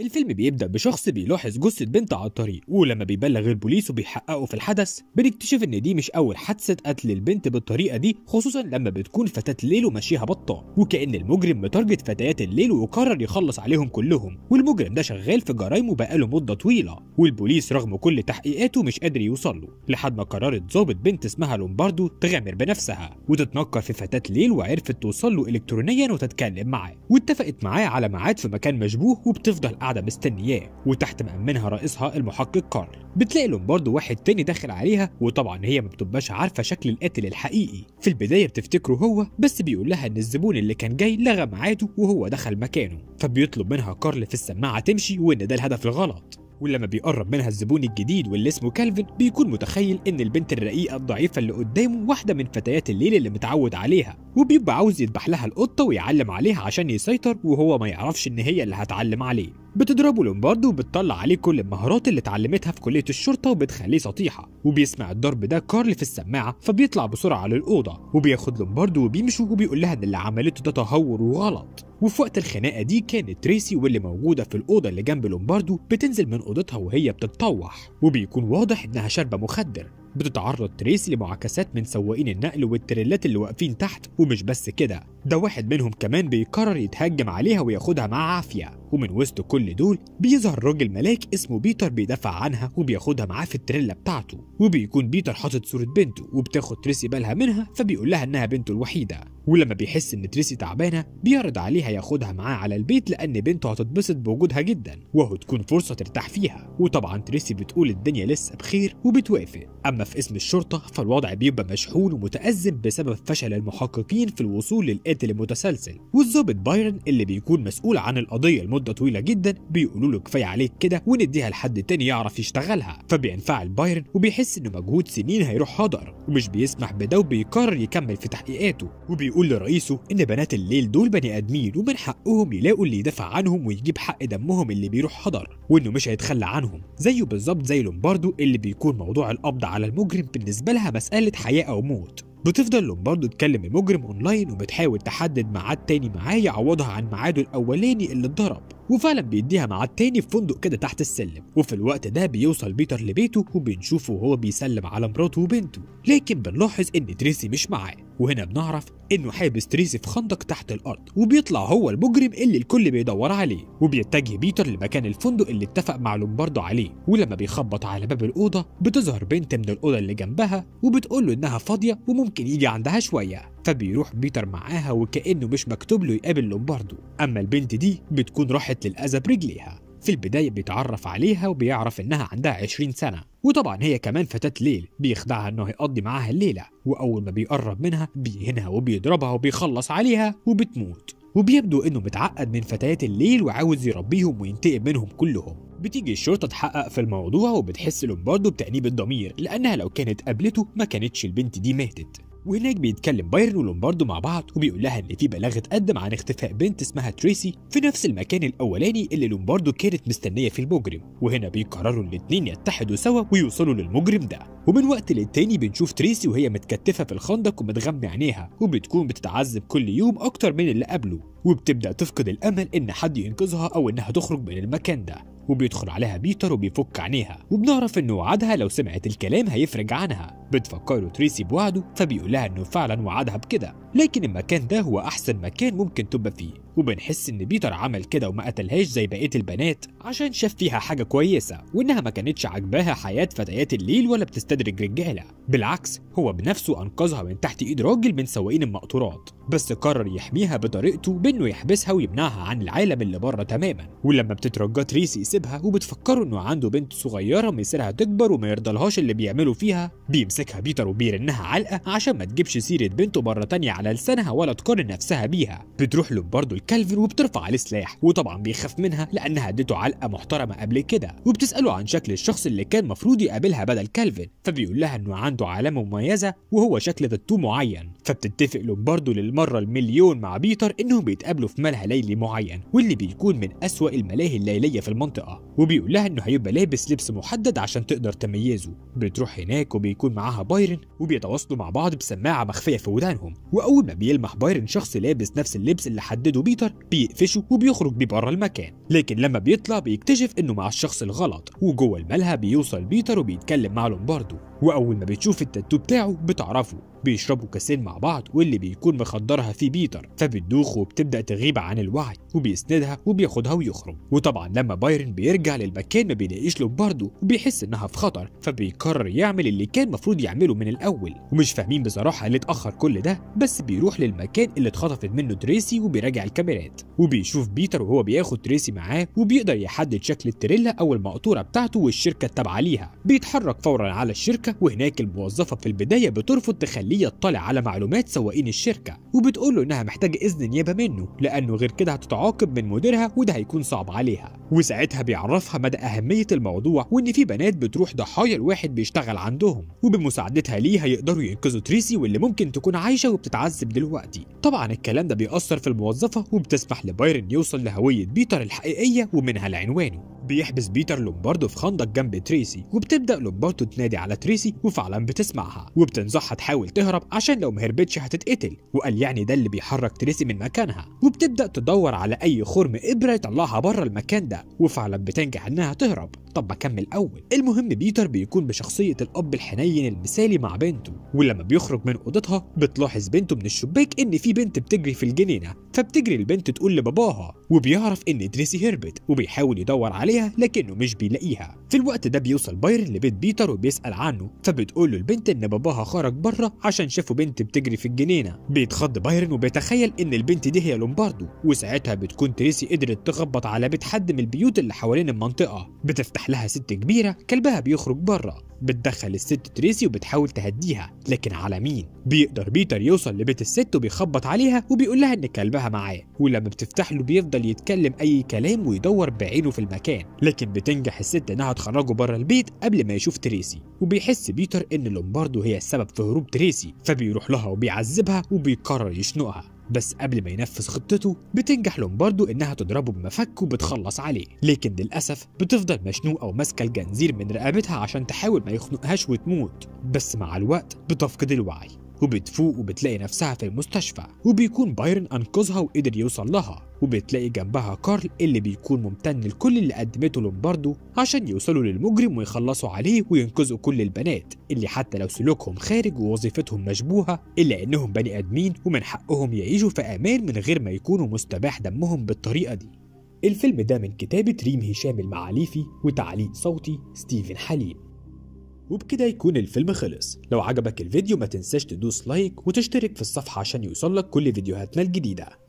الفيلم بيبدأ بشخص بيلاحظ جثة بنت على الطريق ولما بيبلغ البوليس وبيحققوا في الحدث بنكتشف ان دي مش اول حادثة قتل البنت بالطريقة دي خصوصا لما بتكون فتاة ليل وماشيها بطة وكأن المجرم متارجت فتيات الليل وقرر يخلص عليهم كلهم والمجرم ده شغال في جرايمه بقاله مدة طويلة والبوليس رغم كل تحقيقاته مش قادر يوصل له لحد ما قررت ظابط بنت اسمها لومباردو تغامر بنفسها وتتنكر في فتاة ليل وعرفت توصل له الكترونيا وتتكلم معاه واتفقت معاه على ميعاد في مكان مشبوه وبتفضل قاعده مستنياه وتحت مأمنها رئيسها المحقق كارل بتلاقي لهم برضه واحد تاني داخل عليها وطبعا هي ما بتبقاش عارفه شكل القاتل الحقيقي في البدايه بتفتكره هو بس بيقول لها ان الزبون اللي كان جاي لغى ميعاده وهو دخل مكانه فبيطلب منها كارل في السماعه تمشي وان ده الهدف الغلط ولما بيقرب منها الزبون الجديد واللي اسمه كالفن بيكون متخيل ان البنت الرقيقه الضعيفه اللي قدامه واحده من فتيات الليل اللي متعود عليها وبيبقى عاوز يذبح لها القطه ويعلم عليها عشان يسيطر وهو ما يعرفش ان هي اللي هتعلم عليه بتضربه لومباردو وبتطلع عليه كل المهارات اللي اتعلمتها في كليه الشرطه وبتخليه سطيحه وبيسمع الضرب ده كارل في السماعه فبيطلع بسرعه للاوضه وبياخد لومباردو وبيمشي وبيقول لها ان اللي عملته ده تهور وغلط وفي وقت الخناقه دي كانت تريسي واللي موجوده في الاوضه اللي جنب لومباردو بتنزل من اوضتها وهي بتتطوح وبيكون واضح انها شاربه مخدر بتتعرض تريسي لمعاكسات من سواقين النقل والتريلات اللي واقفين تحت ومش بس كده ده واحد منهم كمان بيقرر يتهجم عليها وياخدها مع عافية ومن وسط كل دول بيظهر راجل ملاك اسمه بيتر بيدافع عنها وبياخدها معاه في التريلا بتاعته وبيكون بيتر حاطط صورة بنته وبتاخد تريسي بالها منها فبيقول لها انها بنته الوحيدة ولما بيحس ان تريسي تعبانة بيعرض عليها ياخدها معاه على البيت لان بنته هتتبسط بوجودها جدا تكون فرصة ترتاح فيها وطبعا تريسي بتقول الدنيا لسه بخير وبتوافق اما في اسم الشرطة فالوضع بيبقى مشحون ومتأزم بسبب فشل المحققين في الوصول للقدر قاتل متسلسل والظابط بايرن اللي بيكون مسؤول عن القضيه لمده طويله جدا بيقولوا له كفايه عليك كده ونديها لحد تاني يعرف يشتغلها فبينفعل بايرن وبيحس انه مجهود سنين هيروح هدر ومش بيسمح بده وبيقرر يكمل في تحقيقاته وبيقول لرئيسه ان بنات الليل دول بني ادمين ومن حقهم يلاقوا اللي يدافع عنهم ويجيب حق دمهم اللي بيروح هدر وانه مش هيتخلى عنهم زيه بالظبط زي لومباردو اللي بيكون موضوع القبض على المجرم بالنسبه لها مساله حياه او موت بتفضل لومباردو تكلم المجرم اونلاين وبتحاول تحدد ميعاد تاني معاه يعوضها عن ميعاده الاولاني اللي اتضرب وفعلا بيديها ميعاد تاني في فندق كده تحت السلم وفي الوقت ده بيوصل بيتر لبيته وبنشوفه وهو بيسلم على مراته وبنته لكن بنلاحظ ان تريسي مش معاه وهنا بنعرف انه حابس تريسي في خندق تحت الارض وبيطلع هو المجرم اللي الكل بيدور عليه وبيتجه بيتر لمكان الفندق اللي اتفق مع لومباردو عليه ولما بيخبط على باب الاوضه بتظهر بنت من الاوضه اللي جنبها وبتقول له انها فاضيه وممكن يجي عندها شويه فبيروح بيتر معاها وكانه مش مكتوب له يقابل لومباردو اما البنت دي بتكون راحت للاذى برجليها في البداية بيتعرف عليها وبيعرف إنها عندها 20 سنة وطبعا هي كمان فتاة ليل بيخدعها إنه هيقضي معاها الليلة وأول ما بيقرب منها بيهنها وبيضربها وبيخلص عليها وبتموت وبيبدو إنه متعقد من فتيات الليل وعاوز يربيهم وينتقم منهم كلهم بتيجي الشرطة تحقق في الموضوع وبتحس لومباردو بتأنيب الضمير لأنها لو كانت قابلته ما كانتش البنت دي ماتت وهناك بيتكلم بايرن ولومباردو مع بعض وبيقول لها ان في بلاغ اتقدم عن اختفاء بنت اسمها تريسي في نفس المكان الاولاني اللي لومباردو كانت مستنيه فيه المجرم وهنا بيقرروا الاثنين يتحدوا سوا ويوصلوا للمجرم ده ومن وقت للتاني بنشوف تريسي وهي متكتفه في الخندق ومتغمى عينيها وبتكون بتتعذب كل يوم اكتر من اللي قبله وبتبدأ تفقد الأمل إن حد ينقذها أو إنها تخرج من المكان ده وبيدخل عليها بيتر وبيفك عينيها وبنعرف انه وعدها لو سمعت الكلام هيفرج عنها بتفكره تريسي بوعده فبيقولها انه فعلا وعدها بكده لكن المكان ده هو احسن مكان ممكن تبقى فيه وبنحس ان بيتر عمل كده وما قتلهاش زي بقيه البنات عشان شاف فيها حاجه كويسه وانها ما كانتش عاجباها حياه فتيات الليل ولا بتستدرج رجاله بالعكس هو بنفسه انقذها من تحت ايد راجل من سواقين المقطورات بس قرر يحميها بطريقته بانه يحبسها ويمنعها عن العالم اللي بره تماما ولما بتترجى تريسي يسيبها وبتفكره انه عنده بنت صغيره مصيرها تكبر وما يرضالهاش اللي بيعمله فيها بيمسكها بيتر وبيرنها علقه عشان ما تجيبش سيره بنته مره تانية على لسانها ولا تقارن نفسها بيها بتروح له برضه كالفن وبترفع عليه سلاح وطبعا بيخاف منها لانها ادته علقه محترمه قبل كده وبتساله عن شكل الشخص اللي كان مفروض يقابلها بدل كالفن فبيقول لها انه عنده علامه مميزه وهو شكل تاتو معين فبتتفق لهم برضه للمره المليون مع بيتر انهم بيتقابلوا في ملهى ليلي معين واللي بيكون من اسوا الملاهي الليليه في المنطقه وبيقول لها انه هيبقى لابس لبس محدد عشان تقدر تميزه بتروح هناك وبيكون معاها بايرن وبيتواصلوا مع بعض بسماعه مخفيه في ودانهم واول ما بيلمح بايرن شخص لابس نفس اللبس اللي حدده بيه الفايتر بيقفشه وبيخرج بيه بره المكان لكن لما بيطلع بيكتشف انه مع الشخص الغلط وجوه الملهى بيوصل بيتر وبيتكلم مع لومباردو واول ما بتشوف التاتو بتاعه بتعرفه بيشربوا كاسين مع بعض واللي بيكون مخدرها فيه بيتر فبتدوخ وبتبدا تغيب عن الوعي وبيسندها وبياخدها ويخرج وطبعا لما بايرن بيرجع للمكان ما بيلاقيش له برضه وبيحس انها في خطر فبيقرر يعمل اللي كان المفروض يعمله من الاول ومش فاهمين بصراحه ليه اتاخر كل ده بس بيروح للمكان اللي اتخطفت منه تريسي وبيراجع الكاميرات وبيشوف بيتر وهو بياخد تريسي معاه وبيقدر يحدد شكل التريلا او المقطوره بتاعته والشركه التابعه ليها بيتحرك فورا على الشركه الشركه وهناك الموظفه في البدايه بترفض تخليه يطلع على معلومات سواقين الشركه وبتقول له انها محتاجه اذن نيابه منه لانه غير كده هتتعاقب من مديرها وده هيكون صعب عليها وساعتها بيعرفها مدى اهميه الموضوع وان في بنات بتروح ضحايا الواحد بيشتغل عندهم وبمساعدتها ليه هيقدروا ينقذوا تريسي واللي ممكن تكون عايشه وبتتعذب دلوقتي طبعا الكلام ده بيأثر في الموظفه وبتسمح لبايرن يوصل لهويه بيتر الحقيقيه ومنها لعنوانه بيحبس بيتر لومباردو في خندق جنب تريسي وبتبدا لومباردو تنادي على تريسي وفعلا بتسمعها وبتنصحها تحاول تهرب عشان لو ما هربتش هتتقتل وقال يعني ده اللي بيحرك تريسي من مكانها وبتبدا تدور على اي خرم ابره يطلعها بره المكان ده وفعلا بتنجح انها تهرب طب اكمل اول المهم بيتر بيكون بشخصيه الاب الحنين المثالي مع بنته ولما بيخرج من اوضتها بتلاحظ بنته من الشباك ان في بنت بتجري في الجنينه فبتجري البنت تقول لباباها وبيعرف ان تريسي هربت وبيحاول يدور عليها عليها لكنه مش بيلاقيها في الوقت ده بيوصل بايرن لبيت بيتر وبيسأل عنه فبتقول له البنت إن باباها خرج بره عشان شافوا بنت بتجري في الجنينة بيتخض بايرن وبيتخيل إن البنت دي هي لومباردو وساعتها بتكون تريسي قدرت تخبط على بيت حد من البيوت اللي حوالين المنطقة بتفتح لها ست كبيرة كلبها بيخرج بره بتدخل الست تريسي وبتحاول تهديها لكن على مين بيقدر بيتر يوصل لبيت الست وبيخبط عليها وبيقول لها ان كلبها معاه ولما بتفتح له بيفضل يتكلم اي كلام ويدور بعينه في المكان لكن بتنجح الست انها تخرجه بره البيت قبل ما يشوف تريسي وبيحس بيتر ان لومباردو هي السبب في هروب تريسي فبيروح لها وبيعذبها وبيقرر يشنقها بس قبل ما ينفذ خطته بتنجح لومباردو إنها تضربه بمفك وبتخلص عليه لكن للأسف بتفضل مشنوقة وماسكة الجنزير من رقبتها عشان تحاول ما يخنقهاش وتموت بس مع الوقت بتفقد الوعي وبتفوق وبتلاقي نفسها في المستشفى وبيكون بايرن أنقذها وقدر يوصل لها وبتلاقي جنبها كارل اللي بيكون ممتن لكل اللي قدمته لومباردو عشان يوصلوا للمجرم ويخلصوا عليه وينقذوا كل البنات اللي حتى لو سلوكهم خارج ووظيفتهم مشبوهة إلا إنهم بني آدمين ومن حقهم يعيشوا في أمان من غير ما يكونوا مستباح دمهم بالطريقة دي الفيلم ده من كتابة ريم هشام المعاليفي وتعليق صوتي ستيفن حليم وبكده يكون الفيلم خلص لو عجبك الفيديو ما تنساش تدوس لايك وتشترك في الصفحة عشان يوصلك كل فيديوهاتنا الجديدة